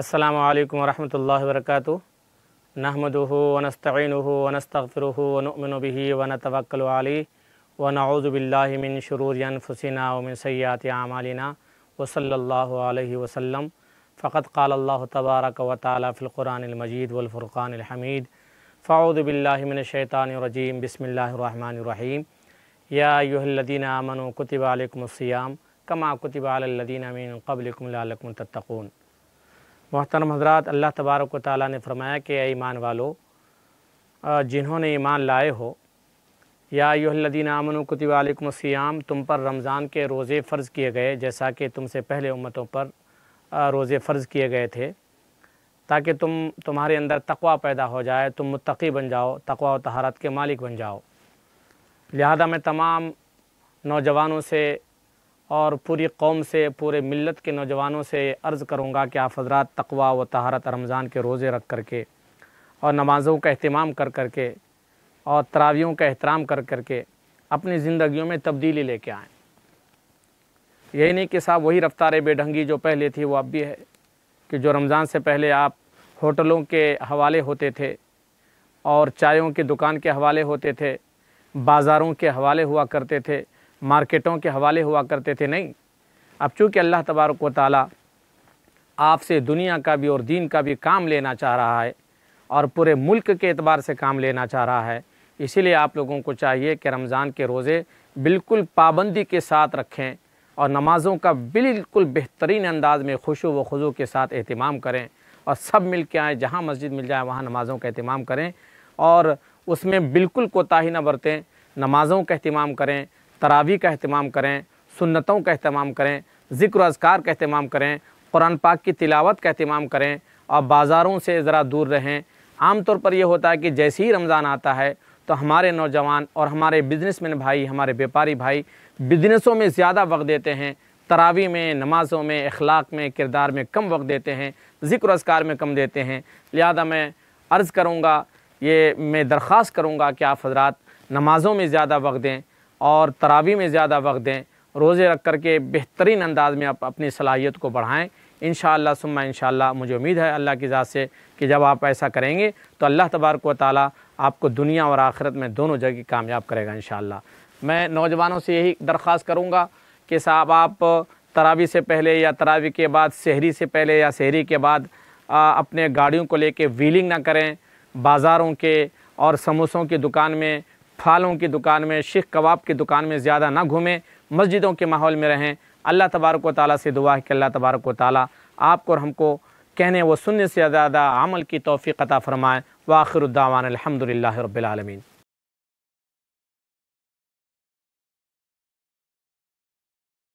السلام عليكم ورحمة الله وبركاته نحمده ونستعينه ونستغفره ونؤمن به ونتوكل عليه ونعوذ بالله من شرور أنفسنا ومن سيئات أعمالنا وصلى الله عليه وسلم فقد قال الله تبارك وتعالى في القرآن المجيد والفرقان الحميد فأعوذ بالله من الشيطان الرجيم بسم الله الرحمن الرحيم يا أيها الذين آمنوا كتب عليكم الصيام كما كتب على الذين من قبلكم لعلكم تتقون मोहतरम हजरात अल्लाह तबारक ताली ने फरमाया कि ईमान वालों जिन्होंने ईमान लाए हो या यूहदीन आमन कुतिबालकमसियाम तुम पर रमज़ान के रोज़े फ़र्ज़ किए गए जैसा कि तुमसे पहले उम्मतों पर रोज़े फ़र्ज़ किए गए थे ताकि तुम तुम्हारे अंदर तकवा पैदा हो जाए तुम मुतकी बन जाओ तकवा तहारत के मालिक बन जाओ लिहाजा मैं तमाम नौजवानों से और पूरी कौम से पूरे मिलत के नौजवानों से अर्ज़ करूँगा कि आप हजरात तकवा व तहारत रमज़ान के रोज़े रख कर के और नमाज़ों का अहतमाम कर कर के और तरावियों का एहतराम कर कर के अपनी ज़िंदगियों में तब्दीली लेके आएँ यही नहीं कि साहब वही रफ्तार बेढंगी जो पहले थी वो अब भी है कि जो रमज़ान से पहले आप होटलों के हवाले होते थे और चायों की दुकान के हवाले होते थे बाज़ारों के हवाले हुआ करते थे मार्केटों के हवाले हुआ करते थे नहीं अब चूँकि अल्लाह तबारक व ताली आपसे दुनिया का भी और दीन का भी काम लेना चाह रहा है और पूरे मुल्क के एतबार से काम लेना चाह रहा है इसीलिए आप लोगों को चाहिए कि रमज़ान के रोज़े बिल्कुल पाबंदी के साथ रखें और नमाज़ों का बिल्कुल बेहतरीन अंदाज में खुशु व खुजू के साथ अहतमाम करें और सब मिल के आएँ जहाँ मस्जिद मिल जाए वहाँ नमाज़ों का अहतमाम करें और उसमें बिल्कुल कोताही न बरतें नमाज़ों का अहतमाम करें तरावी का अहतमाम करें सुन्नतों का अहतमाम करें ज़िक्र अजकार का अहतमाम करें कुरान पाक की तिलावत का अहतमाम करें और बाज़ारों से ज़रा दूर रहें आम तौर पर यह होता है कि जैसे ही रमज़ान आता है तो हमारे नौजवान और हमारे बिजनेसमैन भाई हमारे व्यापारी भाई बिजनेसों में ज़्यादा वक्त देते हैं तरावी में नमाज़ों में अखलाक में किरदार में कम वक्त देते हैं ज़िक्र अजकार में कम देते हैं लिहाजा मैं अर्ज़ करूँगा ये मैं दरख्वास्त करूँगा कि आप हजरात नमाज़ों में ज़्यादा वक्त दें और तरावी में ज़्यादा वक्त दें रोज़े रख कर के बेहतरीन अंदाज में आप अपनी सलाहियत को बढ़ाएँ इन शुम्मा इन मुझे उम्मीद है अल्लाह की ज़ात से कि जब आप ऐसा करेंगे तो अल्लाह तबारक व ताली आपको दुनिया और आखिरत में दोनों जगह कामयाब करेगा इन मैं नौजवानों से यही दरख्वास्त करूँगा कि साहब आप तरावी से पहले या तरावी के बाद शहरी से पहले या शहरी के बाद आ, अपने गाड़ियों को लेके व्हीलिंग ना करें बाज़ारों के और समोसों की दुकान में फालों की दुकान में शेख कबाब की दुकान में ज़्यादा ना घूमें मस्जिदों के माहौल में रहें अल्लाह तबारक ताली से दुआ है कि अल्लाह तबारक ताली आपको और हमको कहने व सुनने से ज़्यादा अमल की तोफ़ी अता फ़रमाएँ वाखिर उद्दावान अलहमदिल्ला रबालमीन